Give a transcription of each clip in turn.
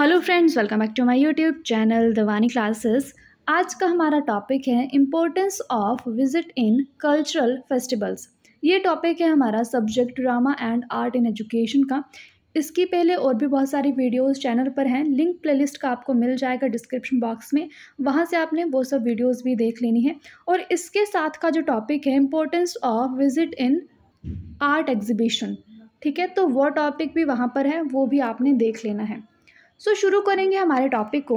Hello friends welcome back to my YouTube channel दवानी classes आज का हमारा टॉपिक है importance of visit in cultural festivals ये टॉपिक है हमारा subject drama and art in education का इसकी पहले और भी बहुत सारी वीडियोस चैनल पर हैं लिंक प्लेलिस्ट का आपको मिल जाएगा डिस्क्रिप्शन बॉक्स में वहाँ से आपने वो सब वीडियोज़ भी देख लेनी है और इसके साथ का जो टॉपिक है importance of visit in art exhibition ठीक है तो वो टॉपिक भी वहाँ पर है वो भी आपने देख लेना है सो शुरू करेंगे हमारे टॉपिक को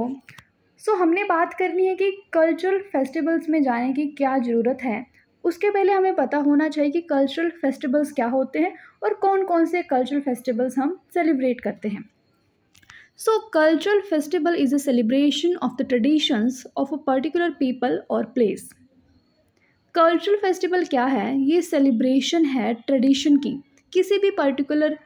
सो so, हमने बात करनी है कि कल्चरल फेस्टिवल्स में जाने की क्या ज़रूरत है उसके पहले हमें पता होना चाहिए कि कल्चरल फेस्टिवल्स क्या होते हैं और कौन कौन से कल्चरल फेस्टिवल्स हम सेलिब्रेट करते हैं so cultural festival is a celebration of the traditions of a particular people और प्लेस कल्चरल फेस्टिवल क्या है ये सेलिब्रेशन है ट्रेडिशन की किसी भी पर्टिकुलर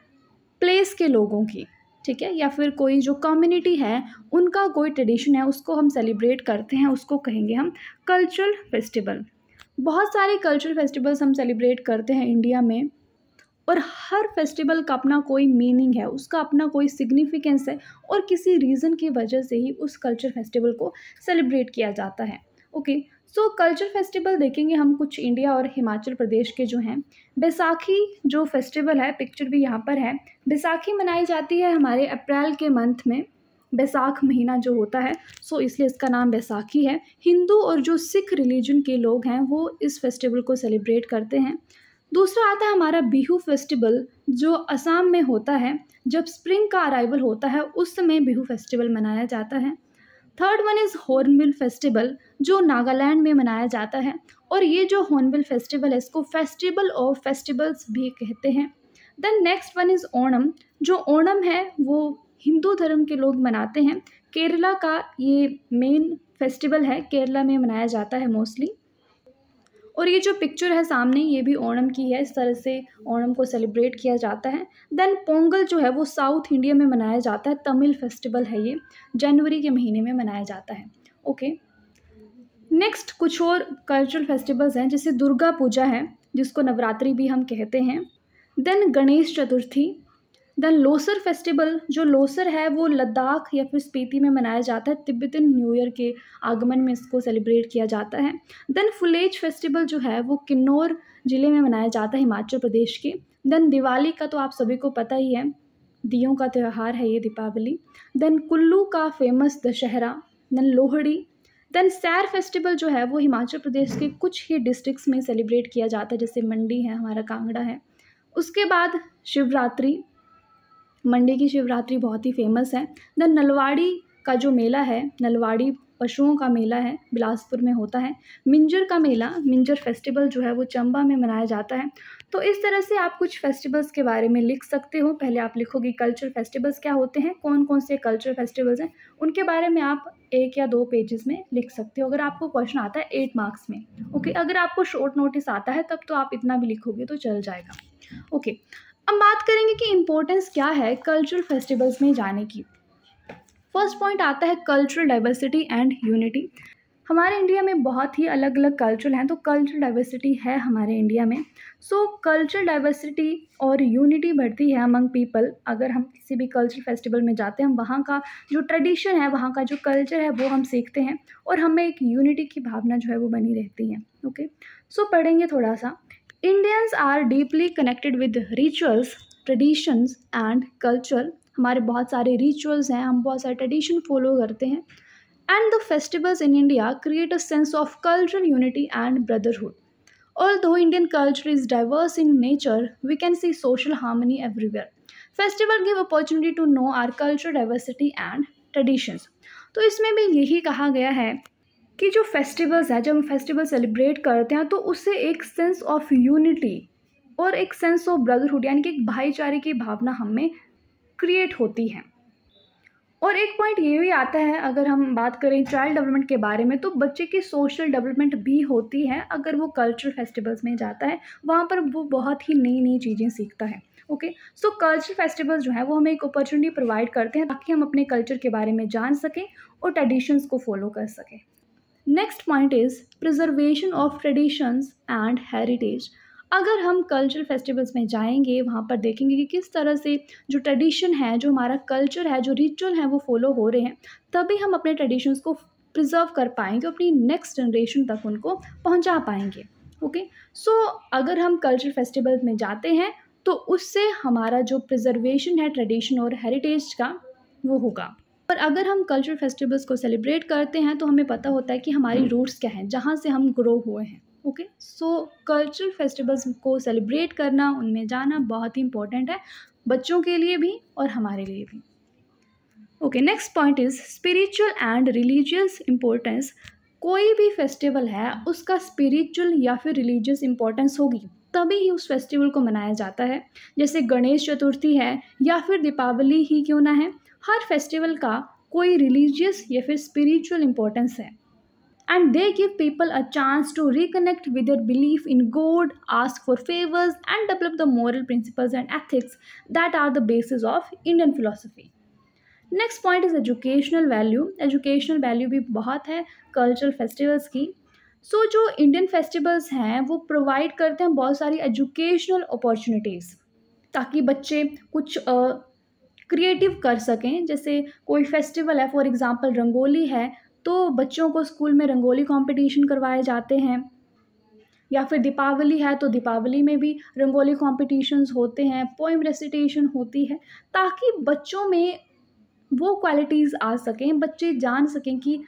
प्लेस के लोगों की ठीक है या फिर कोई जो कम्युनिटी है उनका कोई ट्रेडिशन है उसको हम सेलिब्रेट करते हैं उसको कहेंगे हम कल्चरल फेस्टिवल बहुत सारे कल्चरल फेस्टिवल्स हम सेलिब्रेट करते हैं इंडिया में और हर फेस्टिवल का अपना कोई मीनिंग है उसका अपना कोई सिग्निफिकेंस है और किसी रीज़न की वजह से ही उस कल्चर फेस्टिवल को सेलिब्रेट किया जाता है okay okay, so culture festival देखेंगे हम कुछ इंडिया और हिमाचल प्रदेश के जो हैं बैसाखी जो फेस्टिवल है पिक्चर भी यहाँ पर है बैसाखी मनाई जाती है हमारे अप्रैल के मंथ में बैसाख महीना जो होता है सो इसलिए इसका नाम बैसाखी है हिंदू और जो सिख रिलीजन के लोग हैं वो इस फेस्टिवल को सेलिब्रेट करते हैं दूसरा आता है हमारा बिहू फेस्टिवल जो असम में होता है जब स्प्रिंग का अराइवल होता है उस समय बिहू फेस्टिवल मनाया जाता है third one is Hornbill festival जो नागालैंड में मनाया जाता है और ये जो हॉर्नबिल फेस्टिवल है इसको फेस्टिवल ऑफ फेस्टिवल्स भी कहते हैं then next one is Onam जो ओणम है वो हिंदू धर्म के लोग मनाते हैं केरला का ये मेन फेस्टिवल है केरला में मनाया जाता है मोस्टली और ये जो पिक्चर है सामने ये भी ओणम की है इस तरह से ओणम को सेलिब्रेट किया जाता है देन पोंगल जो है वो साउथ इंडिया में मनाया जाता है तमिल फेस्टिवल है ये जनवरी के महीने में मनाया जाता है ओके नेक्स्ट कुछ और कल्चरल फेस्टिवल्स हैं जैसे दुर्गा पूजा है जिसको नवरात्रि भी हम कहते हैं then Ganesh Chaturthi then Losar festival जो लोसर है वो लद्दाख या फिर स्पीति में मनाया जाता है तिब्बतन न्यू ईयर के आगमन में इसको सेलिब्रेट किया जाता है देन फुलेज फेस्टिवल जो है वो किन्नौर ज़िले में मनाया जाता है हिमाचल प्रदेश के देन दिवाली का तो आप सभी को पता ही है दियों का त्यौहार है ये दीपावली देन कुल्लू का famous Dussehra then Lohri then Sair festival जो है वो हिमाचल प्रदेश के कुछ ही डिस्ट्रिक्ट्स में सेलिब्रेट किया जाता है जैसे मंडी है हमारा कांगड़ा है उसके बाद शिवरात्रि मंडी की शिवरात्रि बहुत ही फेमस है देन नलवाड़ी का जो मेला है नलवाड़ी पशुओं का मेला है बिलासपुर में होता है मिंजर का मेला मिंजर फेस्टिवल जो है वो चंबा में मनाया जाता है तो इस तरह से आप कुछ फेस्टिवल्स के बारे में लिख सकते हो पहले आप लिखोगे कल्चर फेस्टिवल्स क्या होते हैं कौन कौन से कल्चर फेस्टिवल्स हैं उनके बारे में आप एक या दो पेजेस में लिख सकते हो अगर आपको क्वेश्चन आता है एट मार्क्स में ओके अगर आपको शॉर्ट नोटिस आता है तब तो आप इतना भी लिखोगे तो चल जाएगा ओके अब बात करेंगे कि इम्पोर्टेंस क्या है कल्चरल फेस्टिवल्स में जाने की फर्स्ट पॉइंट आता है कल्चरल डाइवर्सिटी एंड यूनिटी हमारे इंडिया में बहुत ही अलग अलग कल्चर हैं तो कल्चरल डाइवर्सिटी है हमारे इंडिया में सो कल्चरल डाइवर्सिटी और यूनिटी बढ़ती है अमंग पीपल अगर हम किसी भी कल्चरल फेस्टिवल में जाते हैं हम वहाँ का जो ट्रेडिशन है वहाँ का जो कल्चर है वो हम सीखते हैं और हमें एक यूनिटी की भावना जो है वो बनी रहती है ओके सो पढ़ेंगे थोड़ा सा Indians are deeply connected with rituals traditions and culture हमारे बहुत सारे रिचुअल्स हैं हम बहुत सारे ट्रेडिशन फॉलो करते हैं and the festivals in India create a sense of cultural unity and brotherhood although Indian culture is diverse in nature we can see social harmony everywhere festival give opportunity to know our culture diversity and traditions तो इसमें भी यही कहा गया है कि जो festivals है जब हम फेस्टिवल सेलिब्रेट करते हैं तो उससे एक सेंस ऑफ यूनिटी और एक सेंस ऑफ ब्रदरहुड यानी कि एक भाईचारे की भावना हमें क्रिएट होती है और एक पॉइंट ये भी आता है अगर हम बात करें चाइल्ड डेवलपमेंट के बारे में तो बच्चे की सोशल डेवलपमेंट भी होती है अगर वो कल्चरल फेस्टिवल्स में जाता है वहाँ पर वो बहुत ही नई नई चीज़ें सीखता है ओके सो कल्चरल फेस्टिवल्स जो है वो हमें एक अपॉर्चुनिटी प्रोवाइड करते हैं ताकि हम अपने कल्चर के बारे में जान सकें और ट्रेडिशंस को फॉलो कर सकें next point is preservation of traditions and heritage अगर हम कल्चर फेस्टिवल्स में जाएंगे वहाँ पर देखेंगे कि किस तरह से जो ट्रेडिशन है जो हमारा कल्चर है जो रिचुअल है वो फॉलो हो रहे हैं तभी हम अपने ट्रेडिशंस को प्रिजर्व कर पाएंगे अपनी नेक्स्ट जनरेशन तक उनको पहुँचा पाएंगे ओके okay? सो so, अगर हम कल्चर फेस्टिवल में जाते हैं तो उससे हमारा जो प्रिजर्वेशन है ट्रेडिशन और हेरिटेज का वो होगा पर अगर हम कल्चर फेस्टिवल्स को सेलिब्रेट करते हैं तो हमें पता होता है कि हमारी रूट्स हम्म। क्या हैं जहाँ से हम ग्रो हुए हैं ओके सो कल्चरल फेस्टिवल्स को सेलिब्रेट करना उनमें जाना बहुत ही इंपॉर्टेंट है बच्चों के लिए भी और हमारे लिए भी okay next point is spiritual and religious importance कोई भी फेस्टिवल है उसका स्पिरिचुअल या फिर रिलीजियस इम्पोर्टेंस होगी तभी ही उस फेस्टिवल को मनाया जाता है जैसे गणेश चतुर्थी है या फिर दीपावली ही क्यों ना है हर फेस्टिवल का कोई रिलीजियस या फिर स्पिरिचुअल इम्पोर्टेंस है and they give people a chance to reconnect with their belief in God ask for favours and develop the moral principles and ethics that are the basis of Indian philosophy next point is educational value educational value भी बहुत है cultural festivals की so so, जो Indian festivals हैं वो provide करते हैं बहुत सारी एजुकेशनल अपॉर्चुनिटीज़ ताकि बच्चे कुछ क्रिएटिव कर सकें जैसे कोई फेस्टिवल है फॉर एग्ज़ाम्पल रंगोली है तो बच्चों को स्कूल में रंगोली कंपटीशन करवाए जाते हैं या फिर दीपावली है तो दीपावली में भी रंगोली कॉम्पिटिशन्स होते हैं पोइम रेसिटेशन होती है ताकि बच्चों में वो क्वालिटीज़ आ सकें बच्चे जान सकें कि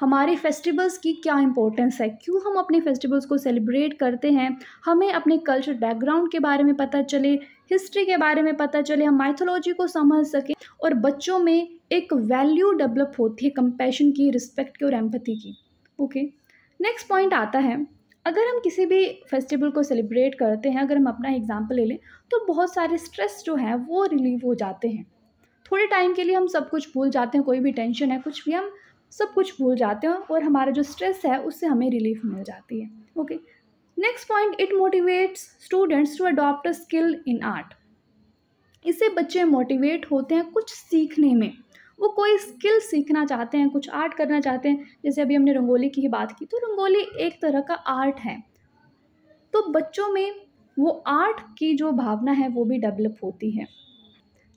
हमारे फेस्टिवल्स की क्या इम्पोर्टेंस है क्यों हम अपने फेस्टिवल्स को सेलिब्रेट करते हैं हमें अपने कल्चर बैकग्राउंड के बारे में पता चले हिस्ट्री के बारे में पता चले हम माइथोलॉजी को समझ सकें और बच्चों में एक वैल्यू डेवलप होती है कंपैशन की रिस्पेक्ट की और एम्पति की ओके नेक्स्ट पॉइंट आता है अगर हम किसी भी फेस्टिवल को सेलिब्रेट करते हैं अगर हम अपना एग्जाम्पल ले लें तो बहुत सारे स्ट्रेस जो हैं वो रिलीव हो जाते हैं थोड़े टाइम के लिए हम सब कुछ भूल जाते हैं कोई भी टेंशन है कुछ भी हम सब कुछ भूल जाते हैं और हमारा जो स्ट्रेस है उससे हमें रिलीफ मिल जाती है okay next point it motivates students to adopt skill in art इससे बच्चे मोटिवेट होते हैं कुछ सीखने में वो कोई स्किल सीखना चाहते हैं कुछ आर्ट करना चाहते हैं जैसे अभी हमने रंगोली की ही बात की तो रंगोली एक तरह का आर्ट है तो बच्चों में वो आर्ट की जो भावना है वो भी डेवलप होती है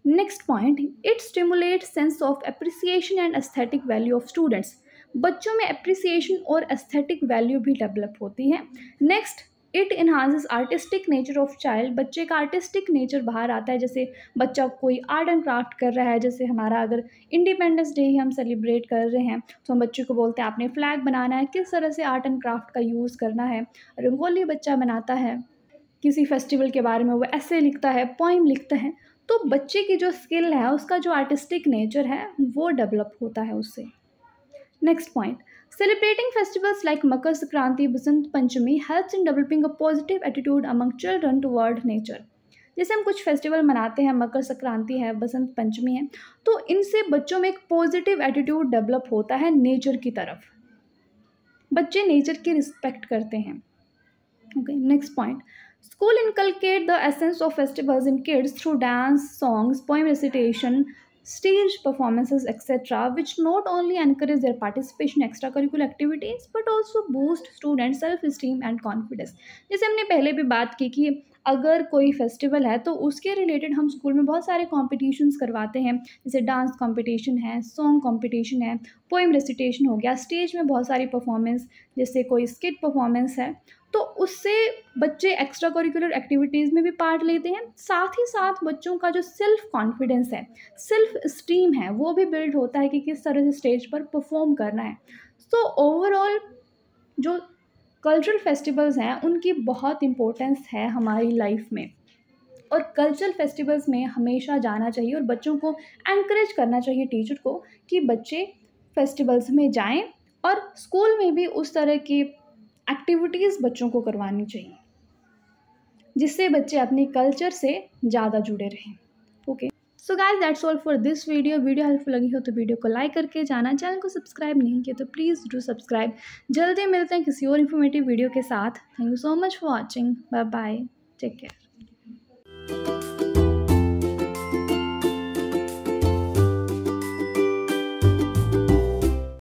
next point it stimulate sense of appreciation and aesthetic value of students बच्चों में अप्रिसिएशन और एस्थेटिक वैल्यू भी डेवलप होती है next it enhance artistic nature of child बच्चे का आर्टिस्टिक नेचर बाहर आता है जैसे बच्चा कोई आर्ट एंड क्राफ्ट कर रहा है जैसे हमारा अगर इंडिपेंडेंस डे हम सेलिब्रेट कर रहे हैं तो हम बच्चे को बोलते हैं आपने फ्लैग बनाना है किस तरह से आर्ट एंड क्राफ्ट का यूज़ करना है रंगोली बच्चा बनाता है किसी फेस्टिवल के बारे में वो ऐसे लिखता है पोइम लिखता है तो बच्चे की जो स्किल है उसका जो आर्टिस्टिक नेचर है वो डेवलप होता है उससे Next point. Celebrating festivals like Makar Sankranti, Basant Panchami helps in developing a positive attitude among children toward nature. जैसे हम कुछ फेस्टिवल मनाते हैं मकर संक्रांति है बसंत पंचमी है तो इनसे बच्चों में एक पॉजिटिव एटीट्यूड डेवलप होता है नेचर की तरफ बच्चे नेचर की रिस्पेक्ट करते हैं okay next point school inculcate the essence of festivals in kids through dance songs poem recitation stage performances etc which not only encourage their participation in extracurricular activities but also boost students self esteem and confidence जैसे हमने पहले भी बात की कि अगर कोई festival है तो उसके रिलेटेड हम स्कूल में बहुत सारे कॉम्पिटिशन्स करवाते हैं जैसे डांस कॉम्पिटिशन है सॉन्ग कॉम्पिटिशन है पोइम रेसिटेशन हो गया स्टेज में बहुत सारी परफॉर्मेंस जैसे कोई स्किट परफॉर्मेंस है तो उससे बच्चे एक्स्ट्रा करिकुलर एक्टिविटीज़ में भी पार्ट लेते हैं साथ ही साथ बच्चों का जो सेल्फ कॉन्फिडेंस है सेल्फ स्टीम है वो भी बिल्ड होता है कि किस तरह से स्टेज पर परफॉर्म करना है सो so, ओवरऑल जो कल्चरल फेस्टिवल्स हैं उनकी बहुत इम्पोर्टेंस है हमारी लाइफ में और कल्चरल फेस्टिवल्स में हमेशा जाना चाहिए और बच्चों को एनकरेज करना चाहिए टीचर को कि बच्चे फेस्टिवल्स में जाएं और स्कूल में भी उस तरह की एक्टिविटीज़ बच्चों को करवानी चाहिए जिससे बच्चे अपने कल्चर से ज़्यादा जुड़े रहें okay so guys that's all for this video video helpful लगी हो तो वीडियो को लाइक करके जाना चैनल को सब्सक्राइब नहीं किया तो प्लीज़ डू सब्सक्राइब जल्दी मिलते हैं किसी और इन्फॉर्मेटिव वीडियो के साथ thank you so much for watching bye bye take care